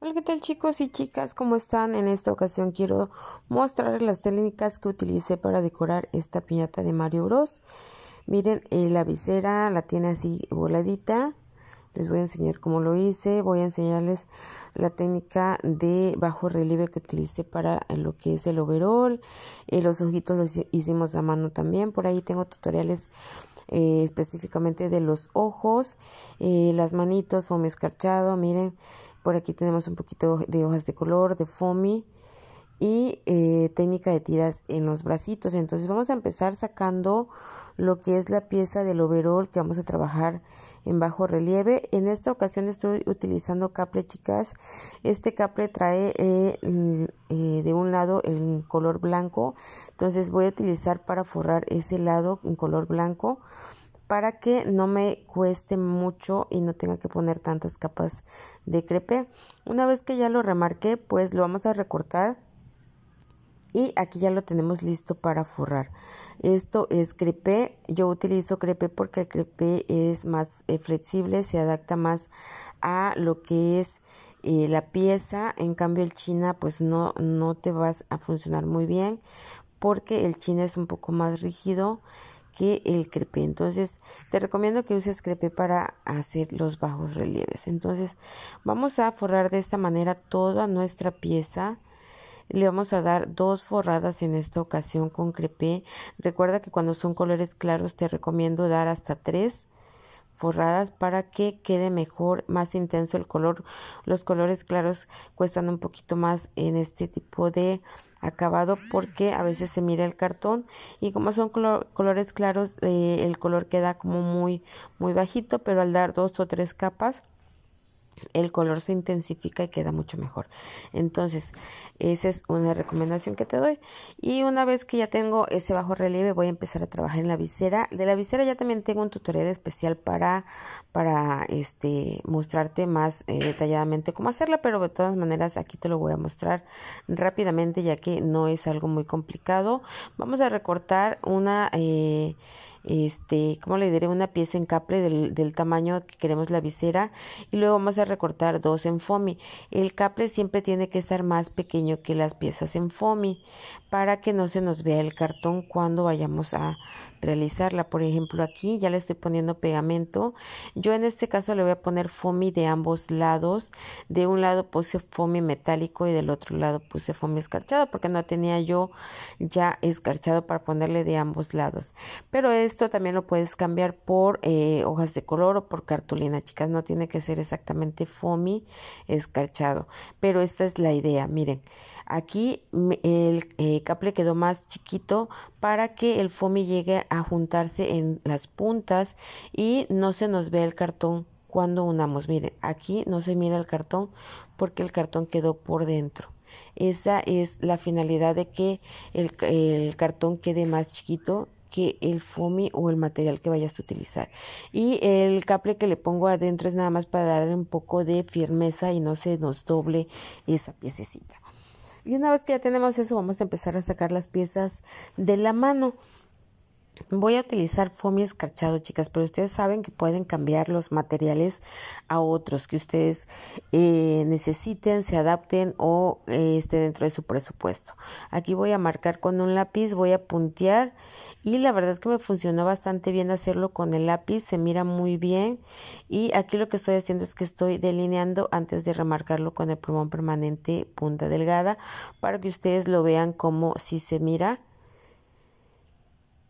Hola, ¿qué tal chicos y chicas? ¿Cómo están? En esta ocasión quiero mostrar las técnicas que utilicé para decorar esta piñata de Mario Bros. Miren, eh, la visera la tiene así voladita. Les voy a enseñar cómo lo hice. Voy a enseñarles la técnica de bajo relieve que utilicé para lo que es el overall. Eh, los ojitos los hicimos a mano también. Por ahí tengo tutoriales eh, específicamente de los ojos, las manitos, fome escarchado, miren, por aquí tenemos un poquito de hojas de color, de foamy y eh, técnica de tiras en los bracitos. Entonces vamos a empezar sacando lo que es la pieza del overall que vamos a trabajar en bajo relieve. En esta ocasión estoy utilizando caple chicas. Este caple trae eh, mm, eh, de un lado el color blanco. Entonces voy a utilizar para forrar ese lado en color blanco para que no me cueste mucho y no tenga que poner tantas capas de crepe. Una vez que ya lo remarqué, pues lo vamos a recortar y aquí ya lo tenemos listo para forrar. Esto es crepe, yo utilizo crepe porque el crepe es más eh, flexible, se adapta más a lo que es eh, la pieza, en cambio el china pues no, no te vas a funcionar muy bien porque el china es un poco más rígido que el crepe. Entonces, te recomiendo que uses crepe para hacer los bajos relieves. Entonces, vamos a forrar de esta manera toda nuestra pieza. Le vamos a dar dos forradas en esta ocasión con crepe. Recuerda que cuando son colores claros te recomiendo dar hasta tres forradas para que quede mejor, más intenso el color. Los colores claros cuestan un poquito más en este tipo de acabado porque a veces se mira el cartón y como son colores claros eh, el color queda como muy muy bajito pero al dar dos o tres capas el color se intensifica y queda mucho mejor. Entonces, esa es una recomendación que te doy. Y una vez que ya tengo ese bajo relieve, voy a empezar a trabajar en la visera. De la visera ya también tengo un tutorial especial para, para este, mostrarte más eh, detalladamente cómo hacerla, pero de todas maneras aquí te lo voy a mostrar rápidamente ya que no es algo muy complicado. Vamos a recortar una... Eh, este, ¿cómo le diré? Una pieza en caple del, del, tamaño que queremos la visera y luego vamos a recortar dos en foamy. El caple siempre tiene que estar más pequeño que las piezas en foamy para que no se nos vea el cartón cuando vayamos a realizarla. Por ejemplo, aquí ya le estoy poniendo pegamento. Yo en este caso le voy a poner foamy de ambos lados. De un lado puse foamy metálico y del otro lado puse foamy escarchado porque no tenía yo ya escarchado para ponerle de ambos lados. Pero esto también lo puedes cambiar por eh, hojas de color o por cartulina, chicas. No tiene que ser exactamente foamy escarchado. Pero esta es la idea, miren. Aquí el eh, cable quedó más chiquito para que el foamy llegue a juntarse en las puntas y no se nos vea el cartón cuando unamos. Miren, aquí no se mira el cartón porque el cartón quedó por dentro. Esa es la finalidad de que el, cartón quede más chiquito que el foamy o el material que vayas a utilizar. Y el caple que le pongo adentro es nada más para darle un poco de firmeza y no se nos doble esa piececita. Y una vez que ya tenemos eso, vamos a empezar a sacar las piezas de la mano. Voy a utilizar foamy escarchado, chicas, pero ustedes saben que pueden cambiar los materiales a otros que ustedes eh, necesiten, se adapten o eh, esté dentro de su presupuesto. Aquí voy a marcar con un lápiz, voy a puntear y la verdad que me funcionó bastante bien hacerlo con el lápiz, se mira muy bien y aquí lo que estoy haciendo es que estoy delineando antes de remarcarlo con el plumón permanente punta delgada para que ustedes lo vean como si se mira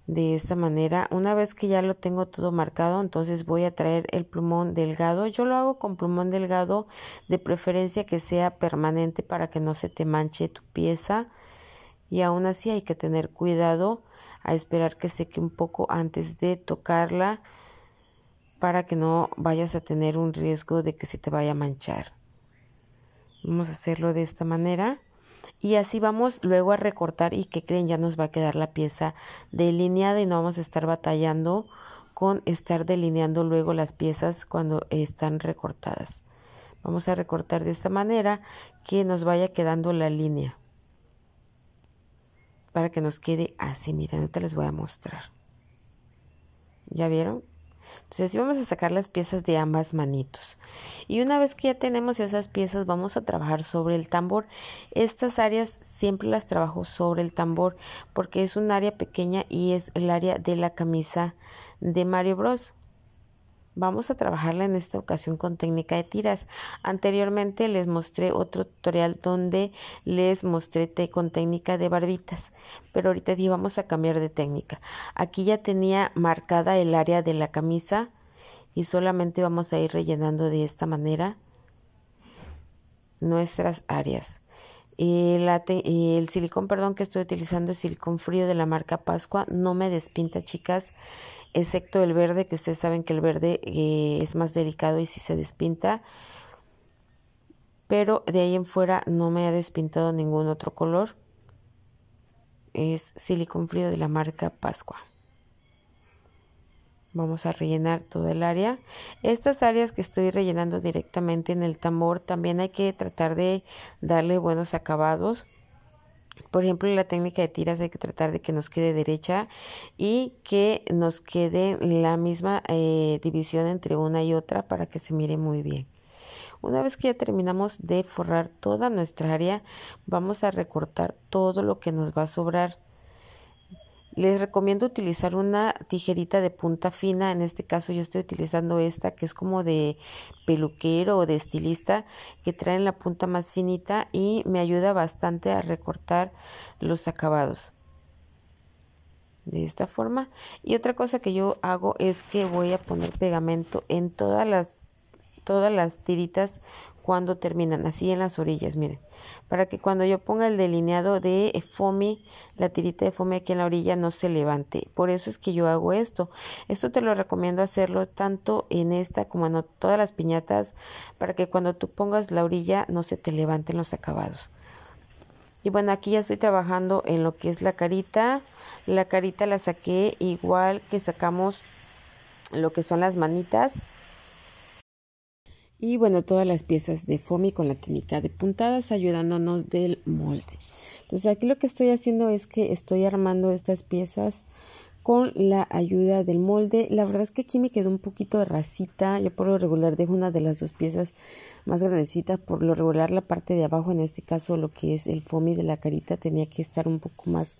de esta manera una vez que ya lo tengo todo marcado entonces voy a traer el plumón delgado yo lo hago con plumón delgado de preferencia que sea permanente para que no se te manche tu pieza y aún así hay que tener cuidado a esperar que seque un poco antes de tocarla para que no vayas a tener un riesgo de que se te vaya a manchar. Vamos a hacerlo de esta manera. Y así vamos luego a recortar y que creen ya nos va a quedar la pieza delineada y no vamos a estar batallando con estar delineando luego las piezas cuando están recortadas. Vamos a recortar de esta manera que nos vaya quedando la línea para que nos quede así. miren, te les voy a mostrar. ¿Ya vieron? Entonces así vamos a sacar las piezas de ambas manitos. Y una vez que ya tenemos esas piezas, vamos a trabajar sobre el tambor. Estas áreas siempre las trabajo sobre el tambor porque es un área pequeña y es el área de la camisa de Mario Bros. Vamos a trabajarla en esta ocasión con técnica de tiras. Anteriormente les mostré otro tutorial donde les mostré té con técnica de barbitas, pero ahorita sí vamos a cambiar de técnica. Aquí ya tenía marcada el área de la camisa y solamente vamos a ir rellenando de esta manera nuestras áreas. El, el silicón, perdón, que estoy utilizando es silicón frío de la marca Pascua. No me despinta, chicas excepto el verde, que ustedes saben que el verde eh, es más delicado y si se despinta. Pero de ahí en fuera no me ha despintado ningún otro color. Es silicón frío de la marca Pascua. Vamos a rellenar todo el área. Estas áreas que estoy rellenando directamente en el tambor también hay que tratar de darle buenos acabados por ejemplo, la técnica de tiras hay que tratar de que nos quede derecha y que nos quede la misma eh, división entre una y otra para que se mire muy bien. Una vez que ya terminamos de forrar toda nuestra área, vamos a recortar todo lo que nos va a sobrar. Les recomiendo utilizar una tijerita de punta fina, en este caso yo estoy utilizando esta que es como de peluquero o de estilista que traen la punta más finita y me ayuda bastante a recortar los acabados de esta forma y otra cosa que yo hago es que voy a poner pegamento en todas las todas las tiritas cuando terminan, así en las orillas, miren, para que cuando yo ponga el delineado de fome la tirita de fome aquí en la orilla no se levante. Por eso es que yo hago esto. Esto te lo recomiendo hacerlo tanto en esta como en todas las piñatas, para que cuando tú pongas la orilla no se te levanten los acabados. Y bueno, aquí ya estoy trabajando en lo que es la carita. La carita la saqué igual que sacamos lo que son las manitas. Y bueno, todas las piezas de foamy con la técnica de puntadas ayudándonos del molde. Entonces aquí lo que estoy haciendo es que estoy armando estas piezas con la ayuda del molde. La verdad es que aquí me quedó un poquito de racita. Yo por lo regular dejo una de las dos piezas más grandecita Por lo regular la parte de abajo, en este caso lo que es el foamy de la carita, tenía que estar un poco más,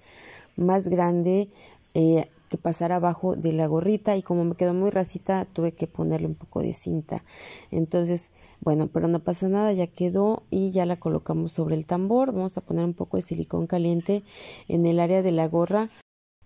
más grande. Eh, que pasar abajo de la gorrita y como me quedó muy rasita tuve que ponerle un poco de cinta. Entonces, bueno, pero no pasa nada, ya quedó y ya la colocamos sobre el tambor. Vamos a poner un poco de silicón caliente en el área de la gorra.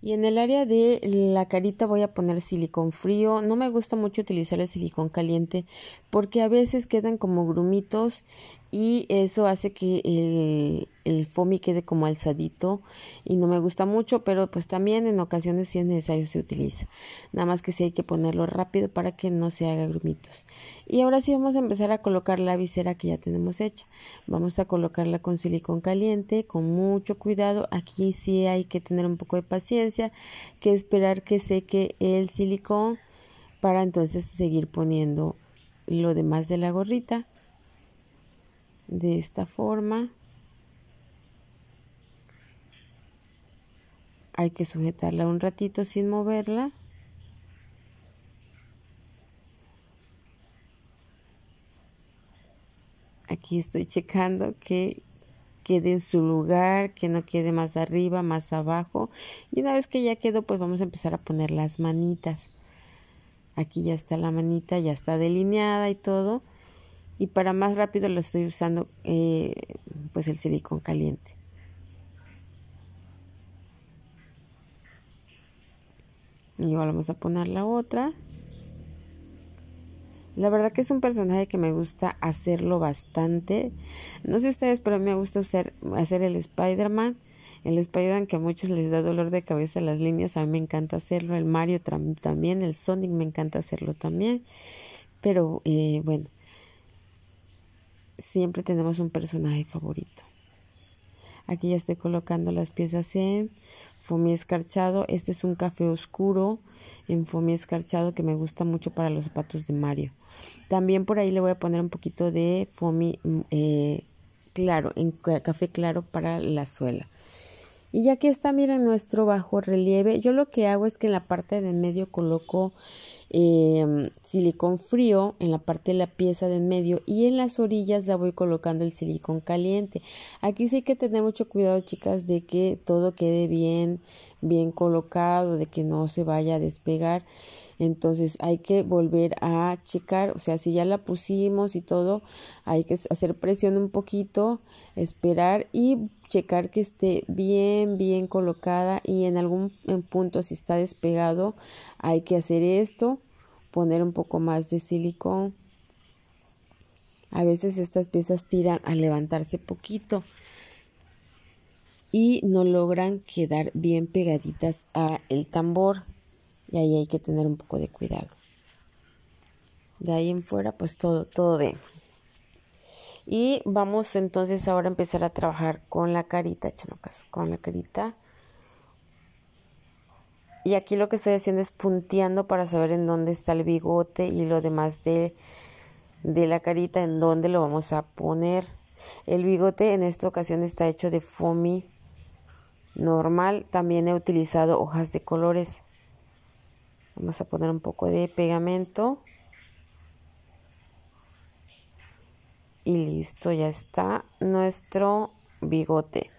Y en el área de la carita voy a poner silicón frío. No me gusta mucho utilizar el silicón caliente porque a veces quedan como grumitos y eso hace que el, el foamy quede como alzadito y no me gusta mucho, pero pues también en ocasiones si es necesario se utiliza. Nada más que si hay que ponerlo rápido para que no se haga grumitos. Y ahora sí vamos a empezar a colocar la visera que ya tenemos hecha. Vamos a colocarla con silicón caliente, con mucho cuidado. Aquí sí hay que tener un poco de paciencia, que esperar que seque el silicón para entonces seguir poniendo lo demás de la gorrita de esta forma. Hay que sujetarla un ratito sin moverla. Aquí estoy checando que quede en su lugar, que no quede más arriba, más abajo. Y una vez que ya quedó, pues vamos a empezar a poner las manitas. Aquí ya está la manita, ya está delineada y todo y para más rápido lo estoy usando eh, pues el silicón caliente. Y vamos a poner la otra. La verdad que es un personaje que me gusta hacerlo bastante. No sé ustedes, pero a mí me gusta hacer, el Spider-Man. El Spider-Man que a muchos les da dolor de cabeza las líneas, a mí me encanta hacerlo. El Mario también, el Sonic me encanta hacerlo también. Pero eh, bueno, siempre tenemos un personaje favorito. Aquí ya estoy colocando las piezas en foamy escarchado. Este es un café oscuro en foamy escarchado que me gusta mucho para los zapatos de Mario. También por ahí le voy a poner un poquito de foamy mm, eh, claro, en café claro para la suela. Y ya que está, miren, nuestro bajo relieve. Yo lo que hago es que en la parte de en medio coloco em, silicón frío en la parte de la pieza de en medio y en las orillas ya voy colocando el silicón caliente. Aquí sí hay que tener mucho cuidado, chicas, de que todo quede bien, bien colocado, de que no se vaya a despegar. Entonces hay que volver a checar, o sea, si ya la pusimos y todo, hay que hacer presión un poquito, esperar y checar que esté bien, bien colocada y en algún punto si está despegado hay que hacer esto, poner un poco más de silicón. A veces estas piezas tiran a levantarse poquito y no logran quedar bien pegaditas a el tambor y ahí hay que tener un poco de cuidado. De ahí en fuera pues todo, todo bien. Y vamos entonces ahora a empezar a trabajar con la carita, con la carita. Y aquí lo que estoy haciendo es punteando para saber en dónde está el bigote y lo demás de, de la carita, en dónde lo vamos a poner. El bigote en esta ocasión está hecho de foamy normal. También he utilizado hojas de colores. Vamos a poner un poco de pegamento. y listo, ya está nuestro bigote.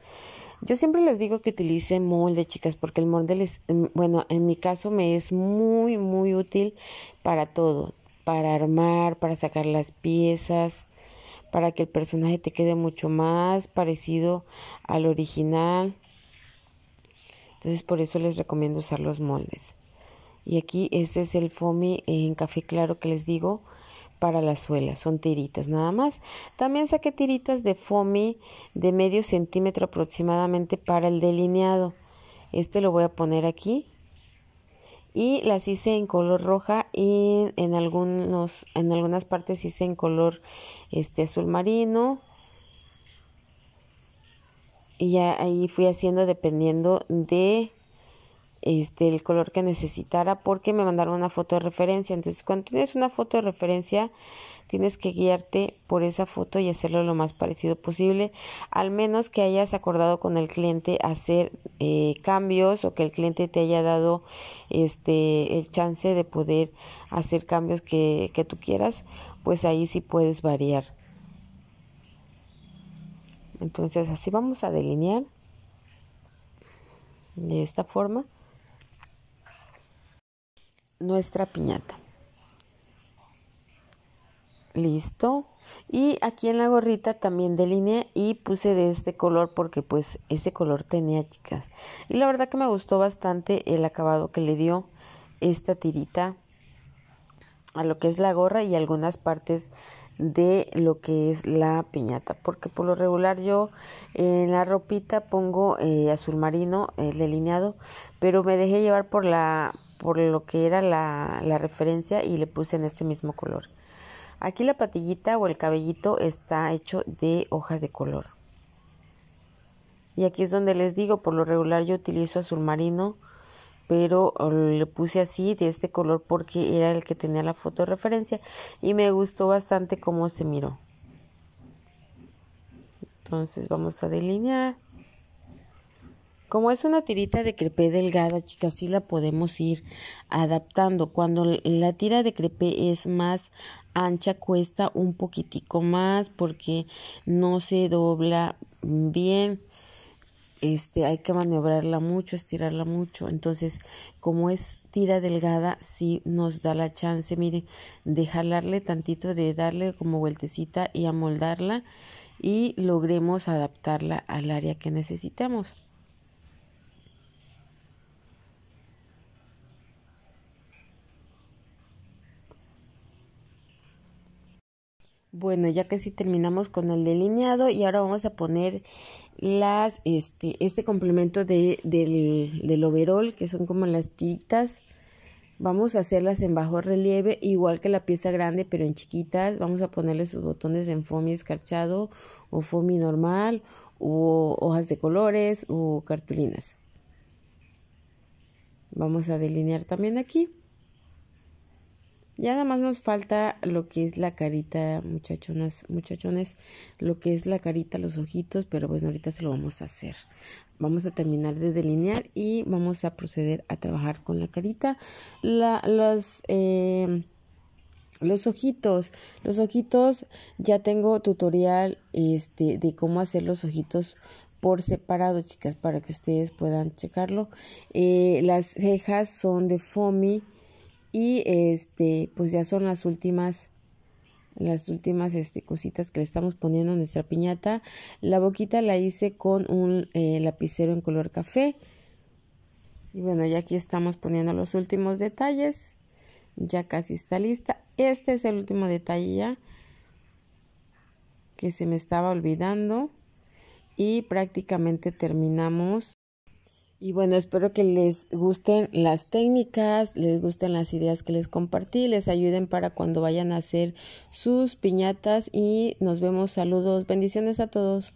Yo siempre les digo que utilicen molde, chicas, porque el molde es em, bueno, en mi caso me es muy, muy útil para todo, para armar, para sacar las piezas, para que el personaje te quede mucho más parecido al original. Entonces por eso les recomiendo usar los moldes. Y aquí este es el fomi en café claro que les digo para la suela, son tiritas nada más. También saqué tiritas de foamy de medio centímetro aproximadamente para el delineado. Este lo voy a poner aquí. Y las hice en color roja y en, algunos, en algunas partes hice en color este, azul marino. Y ahí fui haciendo dependiendo de este, el color que necesitara porque me mandaron una foto de referencia. Entonces, cuando tienes una foto de referencia, tienes que guiarte por esa foto y hacerlo lo más parecido posible, al menos que hayas acordado con el cliente hacer eh, cambios o que el cliente te haya dado este, el chance de poder hacer cambios que tú quieras, pues ahí sí puedes variar. Entonces así vamos a delinear de esta forma nuestra piñata. Listo. Y aquí en la gorrita también delineé y puse de este color porque pues ese color tenía chicas. Y la verdad que me gustó bastante el acabado que le dio esta tirita a lo que es la gorra y algunas partes de lo que es la piñata porque por lo regular yo en la ropita pongo eh, azul marino el eh, delineado pero me dejé llevar por la por lo que era la, referencia y le puse en este mismo color. Aquí la patillita o el cabellito está hecho de hoja de color. Y aquí es donde les digo, por lo regular yo utilizo azul marino, pero oh, le puse así de este color porque era el que tenía la foto referencia y me gustó bastante cómo se miró. Entonces vamos a delinear. Como es una tirita de crepé delgada, chicas, sí la podemos ir adaptando. Cuando la tira de crepé es más ancha, cuesta un poquitico más porque no se dobla bien. Este, hay que maniobrarla mucho, estirarla mucho. Entonces, como es tira delgada, sí nos da la chance, miren, de jalarle tantito, de darle como vueltecita y amoldarla y logremos adaptarla al área que necesitamos. Bueno, ya casi terminamos con el delineado y ahora vamos a poner las, este, este complemento del, del overol, que son como las tiritas. Vamos a hacerlas en bajo relieve, igual que la pieza grande, pero en chiquitas. Vamos a ponerle sus botones en foamy escarchado o foamy normal o hojas de colores o cartulinas. Vamos a delinear también aquí. Ya nada más nos falta lo que es la carita, muchachonas, muchachones, lo que es la carita, los ojitos, pero bueno, ahorita se lo vamos a hacer. Vamos a terminar de delinear y vamos a proceder a trabajar con la carita. Eh, los ojitos, los ojitos, ya tengo tutorial este, de cómo hacer los ojitos por separado, chicas, para que ustedes puedan checarlo. Eh, las cejas son de Fomi y este, pues ya son las últimas las últimas este, cositas que le estamos poniendo a nuestra piñata. La boquita la hice con un eh, lapicero en color café. Y bueno, ya aquí estamos poniendo los últimos detalles. Ya casi está lista. Este es el último detalle que se me estaba olvidando. Y prácticamente terminamos y bueno, espero que les gusten las técnicas, les gusten las ideas que les compartí, les ayuden para cuando vayan a hacer sus piñatas y nos vemos. Saludos, bendiciones a todos.